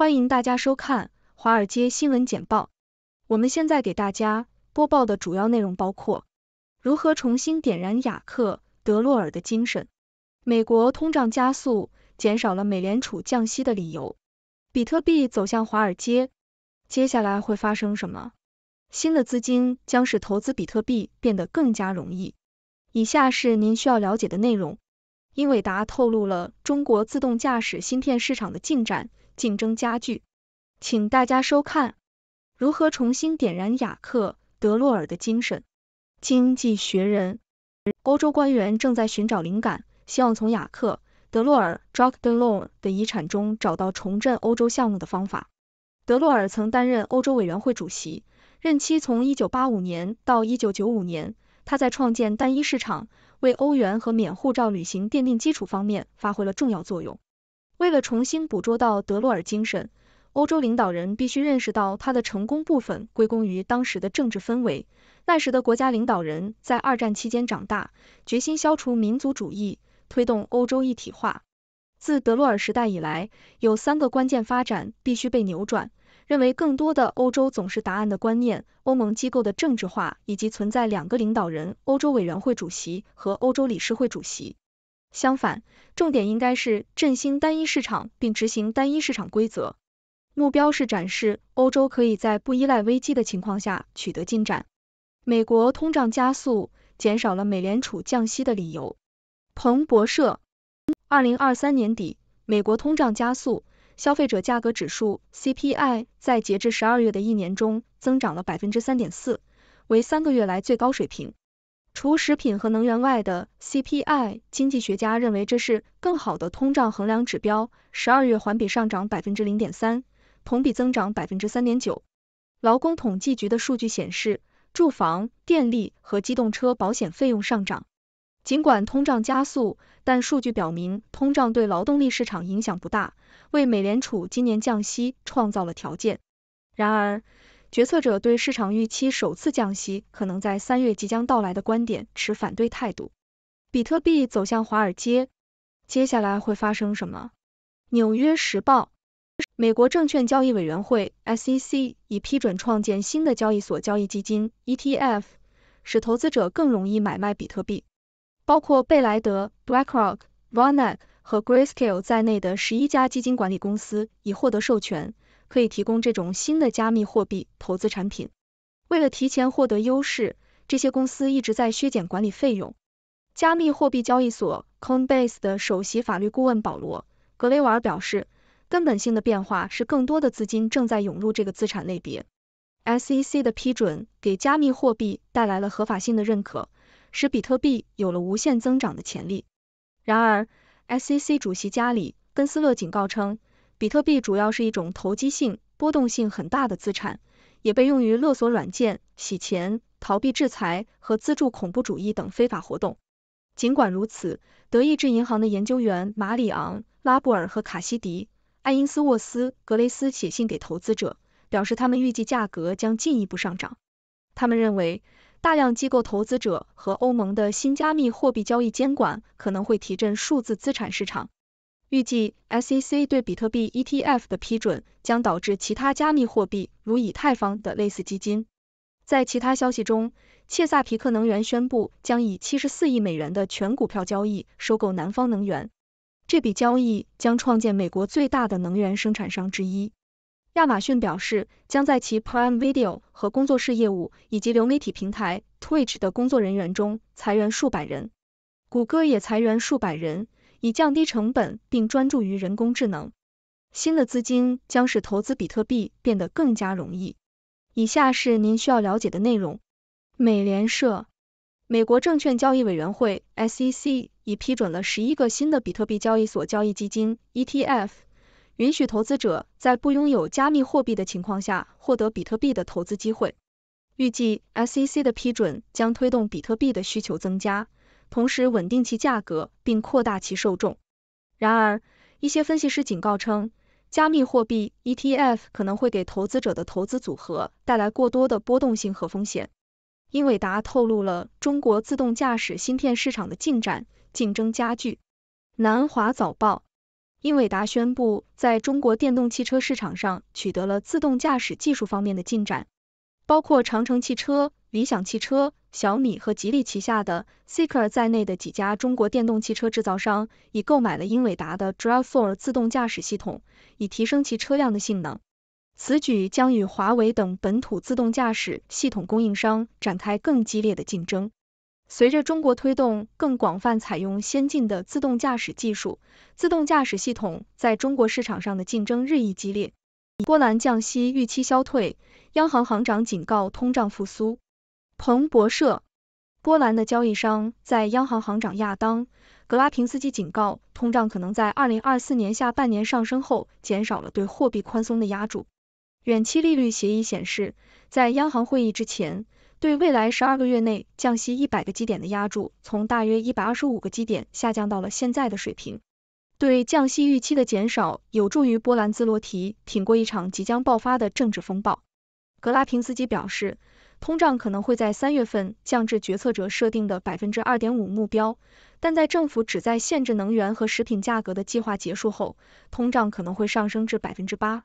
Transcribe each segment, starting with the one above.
欢迎大家收看《华尔街新闻简报》。我们现在给大家播报的主要内容包括：如何重新点燃雅克·德洛尔的精神；美国通胀加速，减少了美联储降息的理由；比特币走向华尔街，接下来会发生什么？新的资金将使投资比特币变得更加容易。以下是您需要了解的内容：英伟达透露了中国自动驾驶芯片市场的进展。竞争加剧，请大家收看如何重新点燃雅克·德洛尔的精神。《经济学人》欧洲官员正在寻找灵感，希望从雅克·德洛尔 （Jacques Delors） 的遗产中找到重振欧洲项目的方法。德洛尔曾担任欧洲委员会主席，任期从一九八五年到一九九五年。他在创建单一市场、为欧元和免护照旅行奠定基础方面发挥了重要作用。为了重新捕捉到德洛尔精神，欧洲领导人必须认识到他的成功部分归功于当时的政治氛围。那时的国家领导人在二战期间长大，决心消除民族主义，推动欧洲一体化。自德洛尔时代以来，有三个关键发展必须被扭转：认为更多的欧洲总是答案的观念、欧盟机构的政治化，以及存在两个领导人——欧洲委员会主席和欧洲理事会主席。相反，重点应该是振兴单一市场并执行单一市场规则，目标是展示欧洲可以在不依赖危机的情况下取得进展。美国通胀加速，减少了美联储降息的理由。彭博社，二零二三年底，美国通胀加速，消费者价格指数 （CPI） 在截至十二月的一年中增长了百分之三点四，为三个月来最高水平。除食品和能源外的 CPI，经济学家认为这是更好的通胀衡量指标。十二月环比上涨百分之零点三，同比增长百分之三点九。劳工统计局的数据显示，住房、电力和机动车保险费用上涨。尽管通胀加速，但数据表明通胀对劳动力市场影响不大，为美联储今年降息创造了条件。然而，决策者对市场预期首次降息可能在三月即将到来的观点持反对态度。比特币走向华尔街，接下来会发生什么？纽约时报，美国证券交易委员会 （SEC） 已批准创建新的交易所交易基金 （ETF），使投资者更容易买卖比特币。包括贝莱德 （BlackRock）、v u l n e c 和 Grayscale 在内的十一家基金管理公司已获得授权。可以提供这种新的加密货币投资产品。为了提前获得优势，这些公司一直在削减管理费用。加密货币交易所 Coinbase 的首席法律顾问保罗·格雷瓦尔表示，根本性的变化是更多的资金正在涌入这个资产类别。SEC 的批准给加密货币带来了合法性的认可，使比特币有了无限增长的潜力。然而，SEC 主席加里·根斯勒警告称。比特币主要是一种投机性、波动性很大的资产，也被用于勒索软件、洗钱、逃避制裁和资助恐怖主义等非法活动。尽管如此，德意志银行的研究员马里昂·拉布尔和卡西迪·爱因斯沃斯·格雷斯写信给投资者，表示他们预计价格将进一步上涨。他们认为，大量机构投资者和欧盟的新加密货币交易监管可能会提振数字资产市场。预计 SEC 对比特币 ETF 的批准将导致其他加密货币，如以太坊的类似基金。在其他消息中，切萨皮克能源宣布将以七十四亿美元的全股票交易收购南方能源，这笔交易将创建美国最大的能源生产商之一。亚马逊表示将在其 Prime Video 和工作室业务以及流媒体平台 Twitch 的工作人员中裁员数百人，谷歌也裁员数百人。以降低成本并专注于人工智能，新的资金将使投资比特币变得更加容易。以下是您需要了解的内容：美联社，美国证券交易委员会 （SEC） 已批准了十一个新的比特币交易所交易基金 （ETF），允许投资者在不拥有加密货币的情况下获得比特币的投资机会。预计 SEC 的批准将推动比特币的需求增加。同时稳定其价格并扩大其受众。然而，一些分析师警告称，加密货币 ETF 可能会给投资者的投资组合带来过多的波动性和风险。英伟达透露了中国自动驾驶芯片市场的进展，竞争加剧。南华早报：英伟达宣布在中国电动汽车市场上取得了自动驾驶技术方面的进展，包括长城汽车、理想汽车。小米和吉利旗下的 Seeker 在内的几家中国电动汽车制造商已购买了英伟达的 Drive for 自动驾驶系统，以提升其车辆的性能。此举将与华为等本土自动驾驶系统供应商展开更激烈的竞争。随着中国推动更广泛采用先进的自动驾驶技术，自动驾驶系统在中国市场上的竞争日益激烈。波兰降息预期消退，央行行长警告通胀复苏。彭博社，波兰的交易商在央行行长亚当·格拉平斯基警告通胀可能在二零二四年下半年上升后，减少了对货币宽松的压注。远期利率协议显示，在央行会议之前，对未来十二个月内降息一百个基点的压注从大约一百二十五个基点下降到了现在的水平。对降息预期的减少，有助于波兰兹罗提挺过一场即将爆发的政治风暴。格拉平斯基表示。通胀可能会在三月份降至决策者设定的百分之二点五目标，但在政府旨在限制能源和食品价格的计划结束后，通胀可能会上升至百分之八。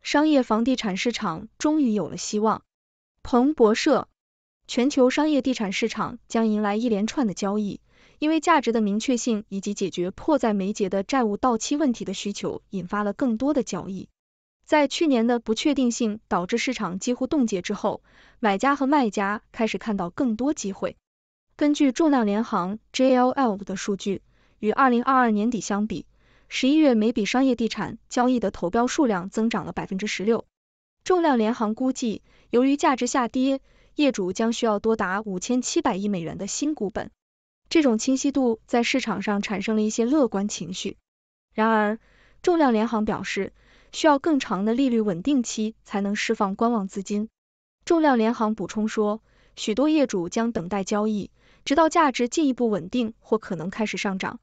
商业房地产市场终于有了希望。彭博社，全球商业地产市场将迎来一连串的交易，因为价值的明确性以及解决迫在眉睫的债务到期问题的需求，引发了更多的交易。在去年的不确定性导致市场几乎冻结之后，买家和卖家开始看到更多机会。根据重量联行 （JLL） 的数据，与二零二二年底相比，十一月每笔商业地产交易的投标数量增长了百分之十六。重量联行估计，由于价值下跌，业主将需要多达五千七百亿美元的新股本。这种清晰度在市场上产生了一些乐观情绪。然而，重量联行表示。需要更长的利率稳定期才能释放观望资金。重量联行补充说，许多业主将等待交易，直到价值进一步稳定或可能开始上涨。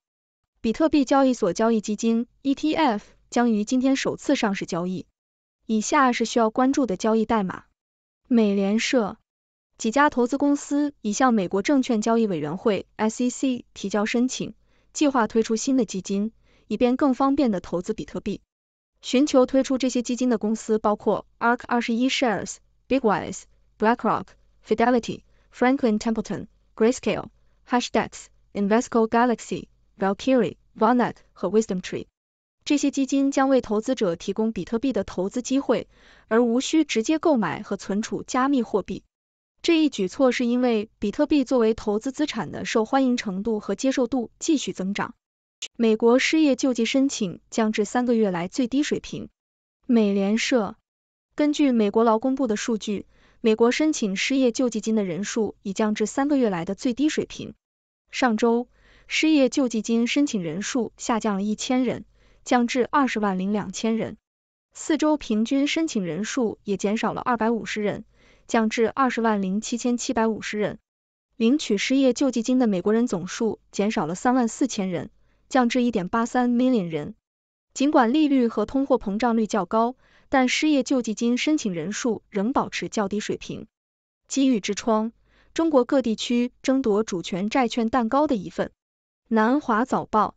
比特币交易所交易基金 （ETF） 将于今天首次上市交易。以下是需要关注的交易代码。美联社，几家投资公司已向美国证券交易委员会 （SEC） 提交申请，计划推出新的基金，以便更方便地投资比特币。寻求推出这些基金的公司包括 Ark 二十一 Shares、b i g w i s e BlackRock、Fidelity、Franklin Templeton、Grayscale、Hashdex、Investco Galaxy、Valkyrie、Vonet 和 Wisdom Tree。这些基金将为投资者提供比特币的投资机会，而无需直接购买和存储加密货币。这一举措是因为比特币作为投资资产的受欢迎程度和接受度继续增长。美国失业救济申请降至三个月来最低水平。美联社根据美国劳工部的数据，美国申请失业救济金的人数已降至三个月来的最低水平。上周，失业救济金申请人数下降了一千人，降至二十万零两千人。四周平均申请人数也减少了二百五十人，降至二十万零七千七百五十人。领取失业救济金的美国人总数减少了三万四千人。降至一点八三 million 人。尽管利率和通货膨胀率较高，但失业救济金申请人数仍保持较低水平。机遇之窗：中国各地区争夺主权债券蛋糕的一份。南华早报：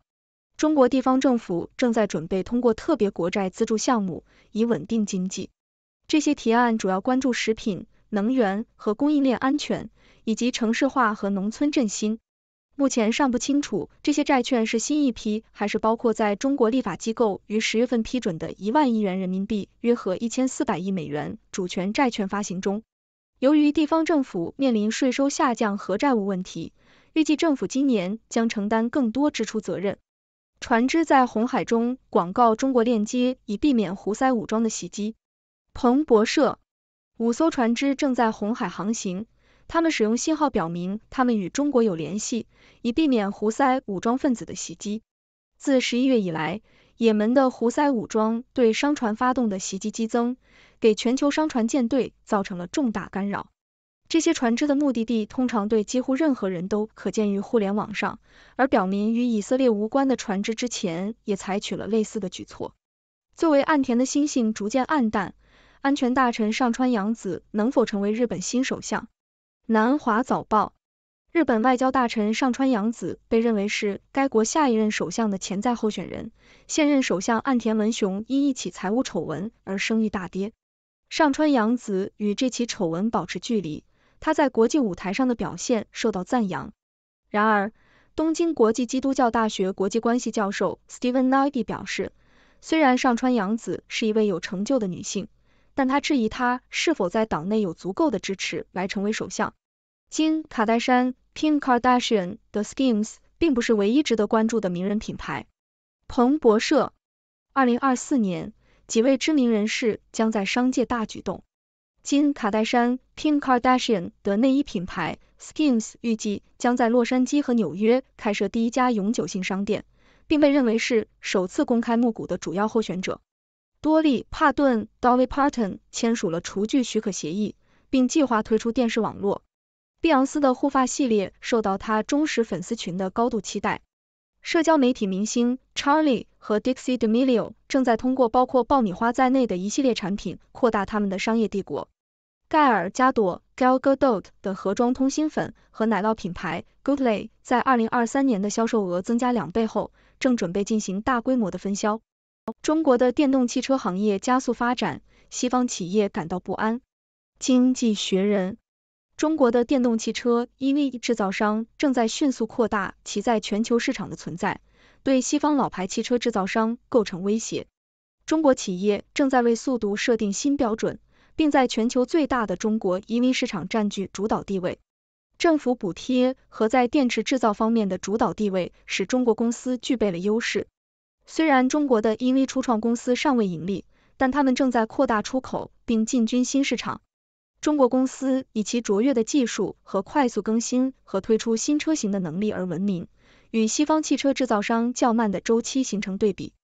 中国地方政府正在准备通过特别国债资助项目以稳定经济。这些提案主要关注食品、能源和供应链安全，以及城市化和农村振兴。目前尚不清楚这些债券是新一批，还是包括在中国立法机构于十月份批准的一万亿元人民币（约合一千四百亿美元）主权债券发行中。由于地方政府面临税收下降和债务问题，预计政府今年将承担更多支出责任。船只在红海中广告中国链接，以避免胡塞武装的袭击。彭博社，五艘船只正在红海航行。他们使用信号表明他们与中国有联系，以避免胡塞武装分子的袭击。自十一月以来，也门的胡塞武装对商船发动的袭击激增，给全球商船舰队造成了重大干扰。这些船只的目的地通常对几乎任何人都可见于互联网上，而表明与以色列无关的船只之前也采取了类似的举措。作为岸田的星星逐渐暗淡，安全大臣上川洋子能否成为日本新首相？南华早报：日本外交大臣上川洋子被认为是该国下一任首相的潜在候选人。现任首相岸田文雄因一起财务丑闻而声誉大跌。上川洋子与这起丑闻保持距离，她在国际舞台上的表现受到赞扬。然而，东京国际基督教大学国际关系教授 Steven n a d y 表示，虽然上川洋子是一位有成就的女性。但他质疑他是否在党内有足够的支持来成为首相。金卡戴珊 （Kim Kardashian） 的 Skims 并不是唯一值得关注的名人品牌。彭博社，二零二四年，几位知名人士将在商界大举动。金卡戴珊 （Kim Kardashian） 的内衣品牌 Skims 预计将在洛杉矶和纽约开设第一家永久性商店，并被认为是首次公开募股的主要候选者。多利·帕顿 （Dolly Parton） 签署了厨具许可协议，并计划推出电视网络。碧昂斯的护发系列受到她忠实粉丝群的高度期待。社交媒体明星 Charlie 和 Dixie Demilio 正在通过包括爆米花在内的一系列产品扩大他们的商业帝国。盖尔·加朵 g a l Gaddot） 的盒装通心粉和奶酪品牌 Goodly 在二零二三年的销售额增加两倍后，正准备进行大规模的分销。中国的电动汽车行业加速发展，西方企业感到不安。《经济学人》中国的电动汽车 EV 制造商正在迅速扩大其在全球市场的存在，对西方老牌汽车制造商构成威胁。中国企业正在为速度设定新标准，并在全球最大的中国 EV 市场占据主导地位。政府补贴和在电池制造方面的主导地位使中国公司具备了优势。虽然中国的 EV 初创公司尚未盈利，但他们正在扩大出口并进军新市场。中国公司以其卓越的技术和快速更新和推出新车型的能力而闻名，与西方汽车制造商较慢的周期形成对比。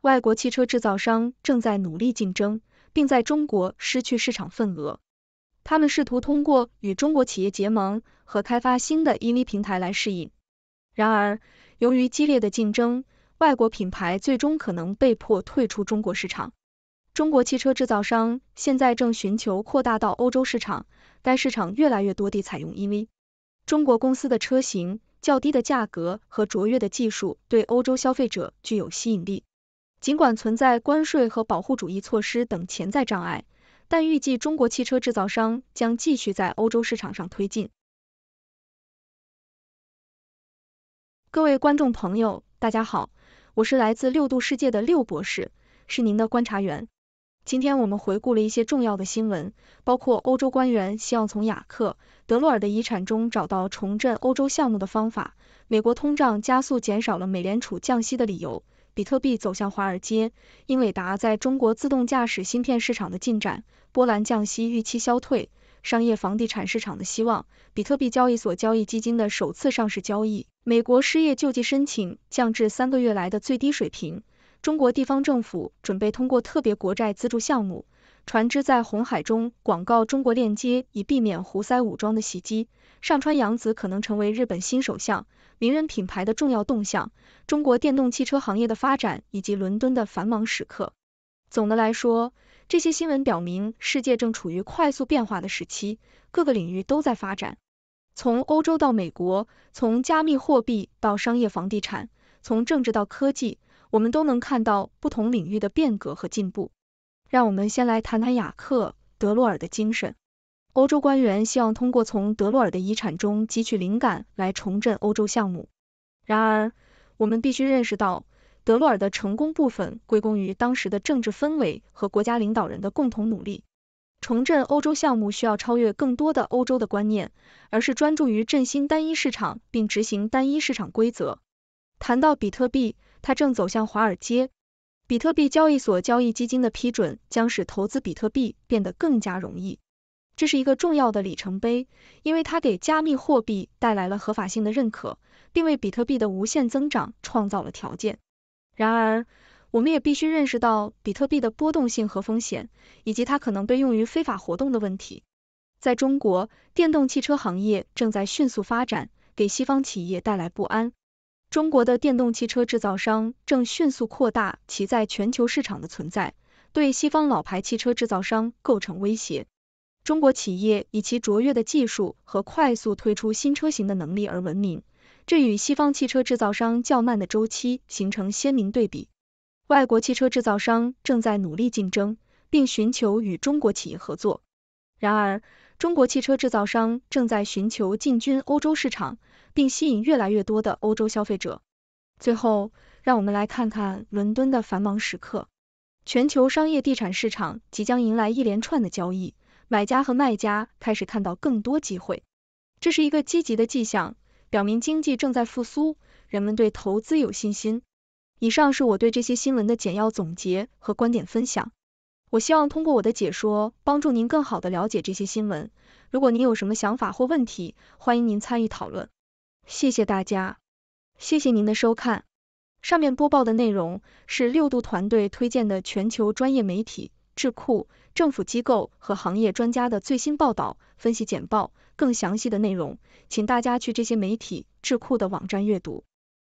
外国汽车制造商正在努力竞争，并在中国失去市场份额。他们试图通过与中国企业结盟和开发新的 EV 平台来适应。然而，由于激烈的竞争，外国品牌最终可能被迫退出中国市场。中国汽车制造商现在正寻求扩大到欧洲市场，该市场越来越多地采用 EV。中国公司的车型、较低的价格和卓越的技术对欧洲消费者具有吸引力。尽管存在关税和保护主义措施等潜在障碍，但预计中国汽车制造商将继续在欧洲市场上推进。各位观众朋友，大家好。我是来自六度世界的六博士，是您的观察员。今天我们回顾了一些重要的新闻，包括欧洲官员希望从雅克·德洛尔的遗产中找到重振欧洲项目的方法，美国通胀加速减少了美联储降息的理由，比特币走向华尔街，英伟达在中国自动驾驶芯片市场的进展，波兰降息预期消退，商业房地产市场的希望，比特币交易所交易基金的首次上市交易。美国失业救济申请降至三个月来的最低水平。中国地方政府准备通过特别国债资助项目。船只在红海中广告中国链接，以避免胡塞武装的袭击。上川洋子可能成为日本新首相。名人品牌的重要动向。中国电动汽车行业的发展以及伦敦的繁忙时刻。总的来说，这些新闻表明世界正处于快速变化的时期，各个领域都在发展。从欧洲到美国，从加密货币到商业房地产，从政治到科技，我们都能看到不同领域的变革和进步。让我们先来谈谈雅克·德洛尔的精神。欧洲官员希望通过从德洛尔的遗产中汲取灵感，来重振欧洲项目。然而，我们必须认识到，德洛尔的成功部分归功于当时的政治氛围和国家领导人的共同努力。重振欧洲项目需要超越更多的欧洲的观念，而是专注于振兴单一市场并执行单一市场规则。谈到比特币，它正走向华尔街。比特币交易所交易基金的批准将使投资比特币变得更加容易，这是一个重要的里程碑，因为它给加密货币带来了合法性的认可，并为比特币的无限增长创造了条件。然而，我们也必须认识到比特币的波动性和风险，以及它可能被用于非法活动的问题。在中国，电动汽车行业正在迅速发展，给西方企业带来不安。中国的电动汽车制造商正迅速扩大其在全球市场的存在，对西方老牌汽车制造商构成威胁。中国企业以其卓越的技术和快速推出新车型的能力而闻名，这与西方汽车制造商较慢的周期形成鲜明对比。外国汽车制造商正在努力竞争，并寻求与中国企业合作。然而，中国汽车制造商正在寻求进军欧洲市场，并吸引越来越多的欧洲消费者。最后，让我们来看看伦敦的繁忙时刻。全球商业地产市场即将迎来一连串的交易，买家和卖家开始看到更多机会，这是一个积极的迹象，表明经济正在复苏，人们对投资有信心。以上是我对这些新闻的简要总结和观点分享。我希望通过我的解说，帮助您更好的了解这些新闻。如果您有什么想法或问题，欢迎您参与讨论。谢谢大家，谢谢您的收看。上面播报的内容是六度团队推荐的全球专业媒体、智库、政府机构和行业专家的最新报道、分析简报。更详细的内容，请大家去这些媒体、智库的网站阅读。